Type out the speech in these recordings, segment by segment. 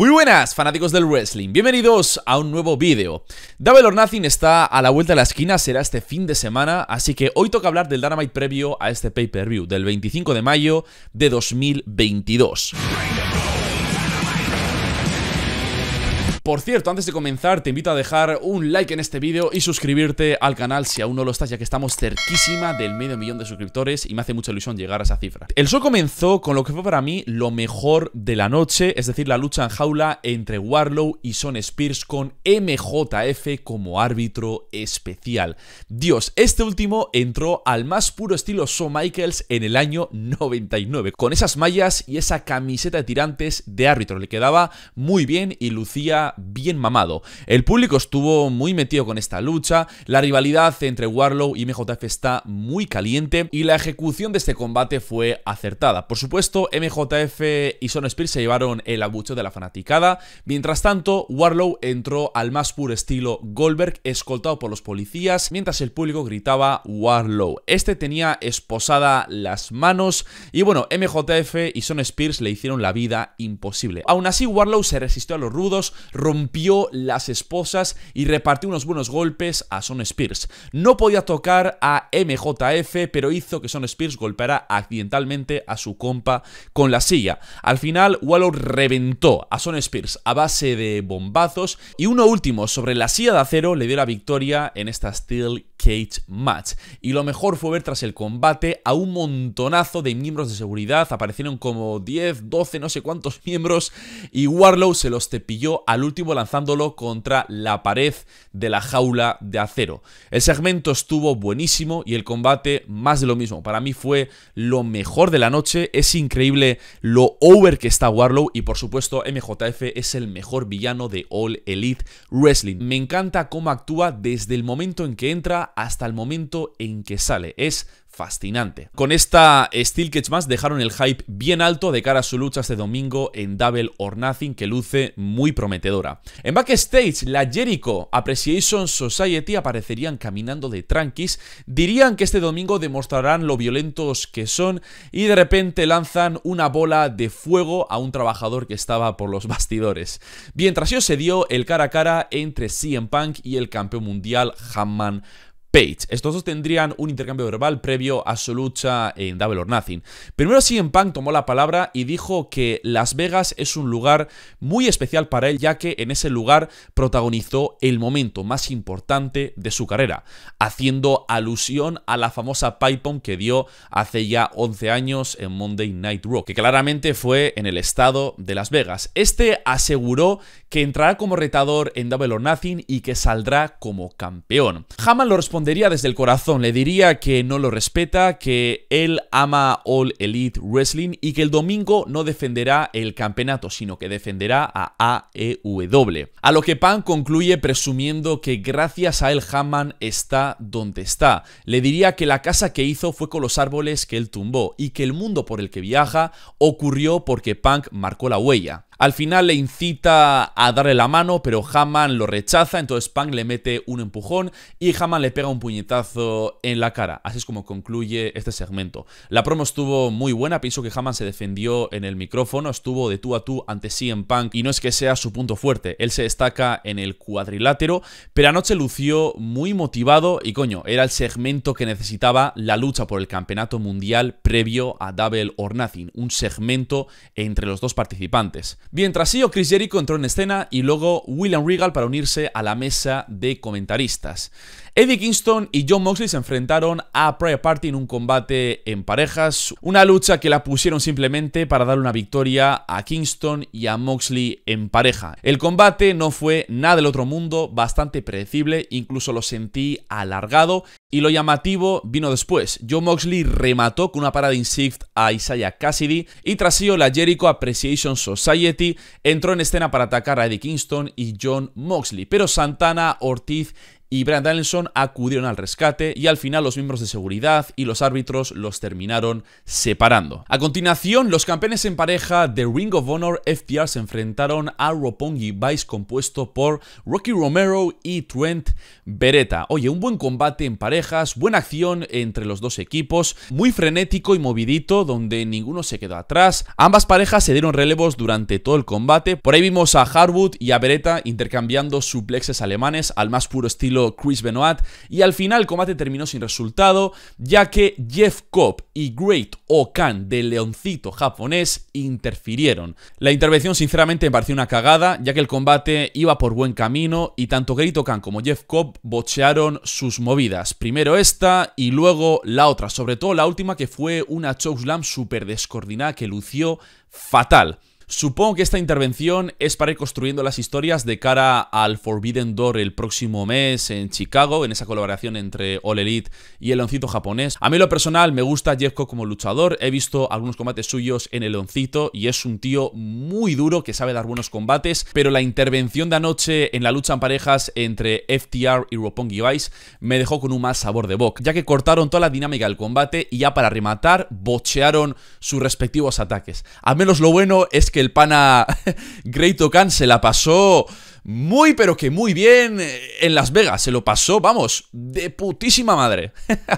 Muy buenas fanáticos del wrestling, bienvenidos a un nuevo vídeo. Double or está a la vuelta de la esquina, será este fin de semana, así que hoy toca hablar del Dynamite previo a este pay-per-view del 25 de mayo de 2022. Por cierto, antes de comenzar te invito a dejar un like en este vídeo y suscribirte al canal si aún no lo estás, ya que estamos cerquísima del medio millón de suscriptores y me hace mucha ilusión llegar a esa cifra. El show comenzó con lo que fue para mí lo mejor de la noche, es decir, la lucha en jaula entre Warlow y Son Spears con MJF como árbitro especial. Dios, este último entró al más puro estilo Shawn Michaels en el año 99, con esas mallas y esa camiseta de tirantes de árbitro. Le quedaba muy bien y lucía bien mamado. El público estuvo muy metido con esta lucha, la rivalidad entre Warlow y MJF está muy caliente y la ejecución de este combate fue acertada. Por supuesto, MJF y Son Spears se llevaron el abucho de la fanaticada. Mientras tanto, Warlow entró al más puro estilo Goldberg, escoltado por los policías, mientras el público gritaba Warlow. Este tenía esposada las manos y bueno, MJF y Son Spears le hicieron la vida imposible. Aún así, Warlow se resistió a los rudos, rompió las esposas y repartió unos buenos golpes a Son Spears. No podía tocar a MJF, pero hizo que Son Spears golpeara accidentalmente a su compa con la silla. Al final, Wallow reventó a Son Spears a base de bombazos y uno último sobre la silla de acero le dio la victoria en esta Steel Cage Match. Y lo mejor fue ver tras el combate a un montonazo de miembros de seguridad, aparecieron como 10, 12, no sé cuántos miembros y Warlow se los cepilló al último lanzándolo contra la pared de la jaula de acero. El segmento estuvo buenísimo y el combate más de lo mismo. Para mí fue lo mejor de la noche, es increíble lo over que está Warlow y por supuesto MJF es el mejor villano de All Elite Wrestling. Me encanta cómo actúa desde el momento en que entra hasta el momento en que sale. Es fascinante. Con esta Steel Cage más dejaron el hype bien alto de cara a su lucha este domingo en Double or Nothing que luce muy prometedora. En backstage, la Jericho Appreciation Society aparecerían caminando de tranquis, dirían que este domingo demostrarán lo violentos que son y de repente lanzan una bola de fuego a un trabajador que estaba por los bastidores. Mientras tras ello se dio el cara a cara entre CM Punk y el campeón mundial Hamman Page. Estos dos tendrían un intercambio verbal previo a su lucha en Double or Nothing. Primero en Punk tomó la palabra y dijo que Las Vegas es un lugar muy especial para él ya que en ese lugar protagonizó el momento más importante de su carrera, haciendo alusión a la famosa pipe que dio hace ya 11 años en Monday Night Raw, que claramente fue en el estado de Las Vegas. Este aseguró que entrará como retador en Double or Nothing y que saldrá como campeón. Haman lo respondió respondería desde el corazón, le diría que no lo respeta, que él ama All Elite Wrestling y que el domingo no defenderá el campeonato, sino que defenderá a AEW. A lo que Punk concluye presumiendo que gracias a él Hammond está donde está. Le diría que la casa que hizo fue con los árboles que él tumbó y que el mundo por el que viaja ocurrió porque Punk marcó la huella. Al final le incita a darle la mano, pero Haman lo rechaza, entonces Punk le mete un empujón y Haman le pega un puñetazo en la cara. Así es como concluye este segmento. La promo estuvo muy buena, pienso que Haman se defendió en el micrófono, estuvo de tú a tú ante sí en Punk y no es que sea su punto fuerte, él se destaca en el cuadrilátero, pero anoche lució muy motivado y coño, era el segmento que necesitaba la lucha por el campeonato mundial previo a Double or Nothing, un segmento entre los dos participantes. Mientras ello, Chris Jericho entró en escena y luego William Regal para unirse a la mesa de comentaristas. Eddie Kingston y John Moxley se enfrentaron a Prior Party en un combate en parejas, una lucha que la pusieron simplemente para dar una victoria a Kingston y a Moxley en pareja. El combate no fue nada del otro mundo, bastante predecible, incluso lo sentí alargado y lo llamativo vino después. Joe Moxley remató con una parada in shift a Isaiah Cassidy y tras ello la Jericho Appreciation Society entró en escena para atacar a Eddie Kingston y John Moxley, pero Santana, Ortiz y Brian Danielson acudieron al rescate y al final los miembros de seguridad y los árbitros los terminaron separando. A continuación, los campeones en pareja de Ring of Honor FPR se enfrentaron a Ropongi Vice compuesto por Rocky Romero y Trent Beretta. Oye, un buen combate en parejas, buena acción entre los dos equipos, muy frenético y movidito donde ninguno se quedó atrás. Ambas parejas se dieron relevos durante todo el combate. Por ahí vimos a Harwood y a Beretta intercambiando suplexes alemanes al más puro estilo Chris Benoit, y al final el combate terminó sin resultado, ya que Jeff Cobb y Great Okan del leoncito japonés interfirieron. La intervención sinceramente me pareció una cagada, ya que el combate iba por buen camino y tanto Great Okan como Jeff Cobb bochearon sus movidas, primero esta y luego la otra, sobre todo la última que fue una Slam super descoordinada que lució fatal. Supongo que esta intervención es para ir construyendo las historias de cara al Forbidden Door el próximo mes en Chicago, en esa colaboración entre All Elite y el loncito japonés. A mí lo personal me gusta Jeffco como luchador, he visto algunos combates suyos en el Oncito y es un tío muy duro que sabe dar buenos combates, pero la intervención de anoche en la lucha en parejas entre FTR y Roppongi Vice me dejó con un mal sabor de boca, ya que cortaron toda la dinámica del combate y ya para rematar bochearon sus respectivos ataques. Al menos lo bueno es que el pana Great Khan se la pasó muy pero que muy bien eh, en Las Vegas. Se lo pasó, vamos, de putísima madre.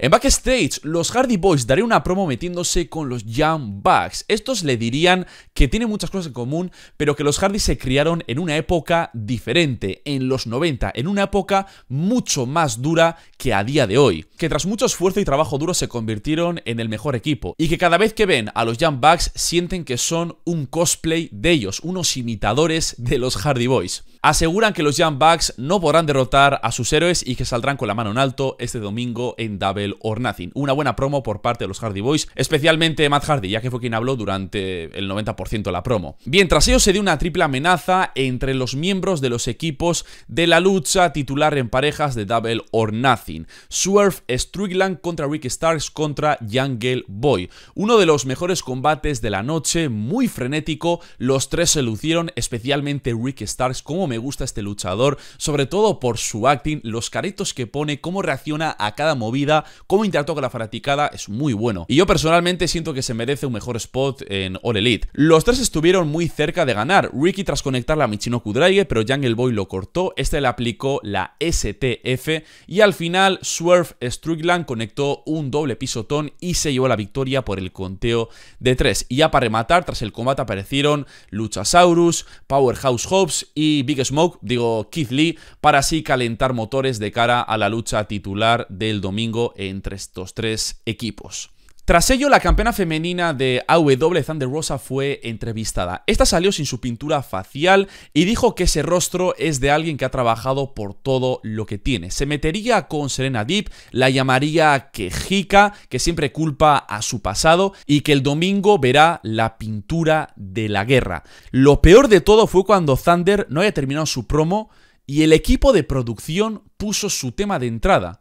En backstage, los Hardy Boys darían una promo metiéndose con los Jam Bucks. Estos le dirían que tienen muchas cosas en común, pero que los Hardy se criaron en una época diferente, en los 90, en una época mucho más dura que a día de hoy. Que tras mucho esfuerzo y trabajo duro se convirtieron en el mejor equipo. Y que cada vez que ven a los Jam Bucks sienten que son un cosplay de ellos, unos imitadores de los Hardy Boys. Aseguran que los Young Bucks no podrán derrotar a sus héroes y que saldrán con la mano en alto este domingo en Double Or Nothing. Una buena promo por parte de los Hardy Boys, especialmente Matt Hardy, ya que fue quien habló durante el 90% de la promo. Bien, tras ello se dio una triple amenaza entre los miembros de los equipos de la lucha titular en parejas de Double Or Nothing. Swerve Strickland contra Rick Starks contra Jungle Boy. Uno de los mejores combates de la noche, muy frenético, los tres se lucieron, especialmente Rick Starks, cómo me gusta este luchador, sobre todo por su acting, los caretos que pone, cómo reacciona a cada movida, cómo interactúa con la fanaticada es muy bueno. Y yo personalmente siento que se merece un mejor spot en All Elite. Los tres estuvieron muy cerca de ganar. Ricky tras conectarla a Michinoku Drive. pero Jungle Boy lo cortó. Este le aplicó la STF. Y al final, Swerve Strickland conectó un doble pisotón y se llevó la victoria por el conteo de tres Y ya para rematar, tras el combate aparecieron Luchasaurus, Powerhouse Hobbs y Big Smoke, digo Keith Lee, para así calentar motores de cara a la lucha titular del domingo entre estos tres equipos. Tras ello, la campeona femenina de AW Thunder Rosa fue entrevistada. Esta salió sin su pintura facial y dijo que ese rostro es de alguien que ha trabajado por todo lo que tiene. Se metería con Serena Deep, la llamaría quejica, que siempre culpa a su pasado y que el domingo verá la pintura de la guerra. Lo peor de todo fue cuando Thunder no había terminado su promo y el equipo de producción puso su tema de entrada.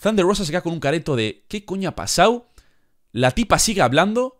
Thunder Rosa se queda con un careto de ¿qué coño ha pasado? La tipa sigue hablando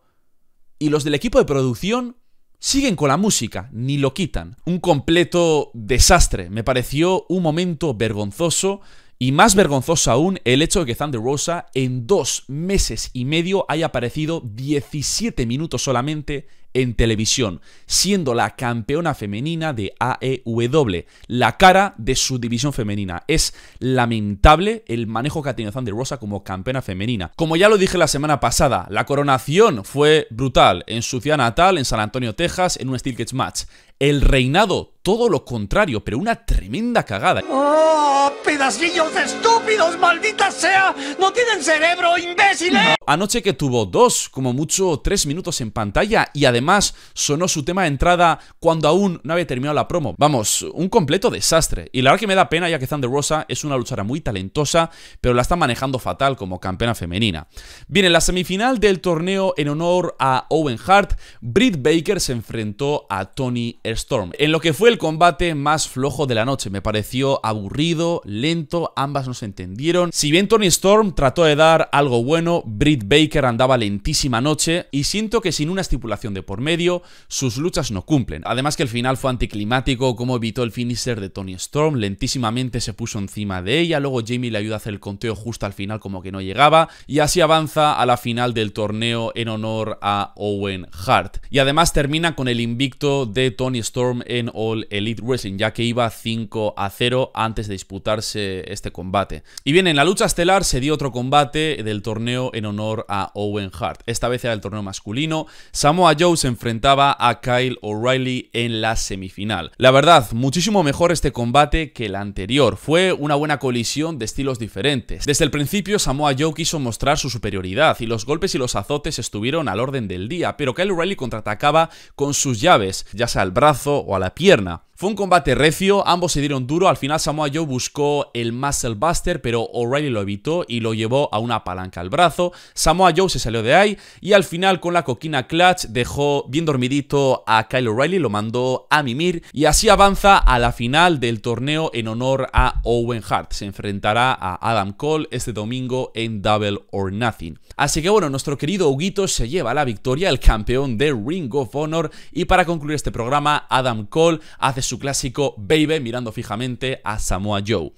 y los del equipo de producción siguen con la música, ni lo quitan. Un completo desastre. Me pareció un momento vergonzoso y más vergonzoso aún el hecho de que Thunder Rosa en dos meses y medio haya aparecido 17 minutos solamente en televisión, siendo la campeona femenina de AEW, la cara de su división femenina. Es lamentable el manejo que ha tenido Thunder Rosa como campeona femenina. Como ya lo dije la semana pasada, la coronación fue brutal en su ciudad natal, en San Antonio, Texas, en un Steel Cage Match. El reinado, todo lo contrario, pero una tremenda cagada. ¡Oh, pedacillos estúpidos, maldita sea! ¡No tienen cerebro, imbéciles! Anoche que tuvo dos, como mucho tres minutos en pantalla y además sonó su tema de entrada cuando aún no había terminado la promo. Vamos, un completo desastre. Y la verdad que me da pena ya que Thunder Rosa es una luchadora muy talentosa, pero la está manejando fatal como campeona femenina. Bien, en la semifinal del torneo en honor a Owen Hart, Britt Baker se enfrentó a Tony Storm, en lo que fue el combate más flojo de la noche. Me pareció aburrido, lento, ambas no se entendieron. Si bien Tony Storm trató de dar algo bueno, Britt Baker andaba lentísima noche y siento que sin una estipulación de por medio, sus luchas no cumplen. Además que el final fue anticlimático, como evitó el finisher de Tony Storm, lentísimamente se puso encima de ella, luego Jamie le ayuda a hacer el conteo justo al final como que no llegaba y así avanza a la final del torneo en honor a Owen Hart. Y además termina con el invicto de Tony Storm en All Elite Wrestling, ya que iba 5 a 0 antes de disputarse este combate. Y bien, en la lucha estelar se dio otro combate del torneo en honor a Owen Hart. Esta vez era el torneo masculino. Samoa Joe se enfrentaba a Kyle O'Reilly en la semifinal. La verdad, muchísimo mejor este combate que el anterior. Fue una buena colisión de estilos diferentes. Desde el principio, Samoa Joe quiso mostrar su superioridad y los golpes y los azotes estuvieron al orden del día, pero Kyle O'Reilly contraatacaba con sus llaves, ya sea el brazo o a la pierna. Fue un combate recio, ambos se dieron duro, al final Samoa Joe buscó el muscle buster, pero O'Reilly lo evitó y lo llevó a una palanca al brazo. Samoa Joe se salió de ahí y al final con la coquina clutch dejó bien dormidito a Kyle O'Reilly, lo mandó a mimir y así avanza a la final del torneo en honor a Owen Hart. Se enfrentará a Adam Cole este domingo en Double or Nothing. Así que bueno, nuestro querido Huguito se lleva la victoria, el campeón de Ring of Honor y para concluir este programa, Adam Cole hace su clásico Baby mirando fijamente a Samoa Joe.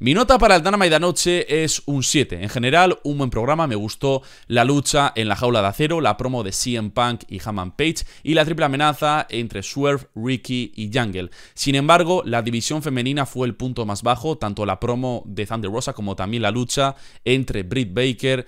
Mi nota para el Dynamite de anoche es un 7. En general, un buen programa. Me gustó la lucha en la jaula de acero, la promo de CM Punk y Hammond Page y la triple amenaza entre Swerve, Ricky y Jungle. Sin embargo, la división femenina fue el punto más bajo, tanto la promo de Thunder Rosa como también la lucha entre Britt Baker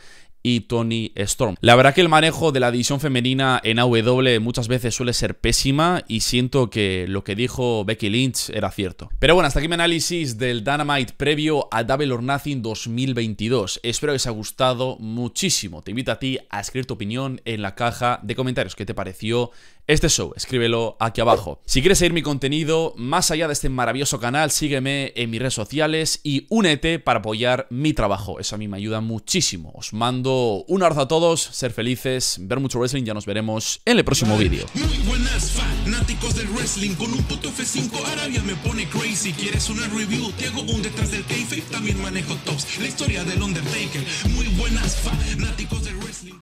y Tony Storm. La verdad que el manejo de la división femenina en AW muchas veces suele ser pésima y siento que lo que dijo Becky Lynch era cierto. Pero bueno, hasta aquí mi análisis del Dynamite previo a Double or Nothing 2022. Espero que os haya gustado muchísimo. Te invito a ti a escribir tu opinión en la caja de comentarios. ¿Qué te pareció este show, escríbelo aquí abajo. Si quieres seguir mi contenido más allá de este maravilloso canal, sígueme en mis redes sociales y únete para apoyar mi trabajo. Eso a mí me ayuda muchísimo. Os mando un abrazo a todos, ser felices, ver mucho wrestling, ya nos veremos en el próximo vídeo. Muy buenas fanáticos del wrestling, con un puto F5 Arabia me pone crazy. ¿Quieres una review? Te un detrás del también manejo tops. La historia del Undertaker, muy buenas fanáticos del wrestling.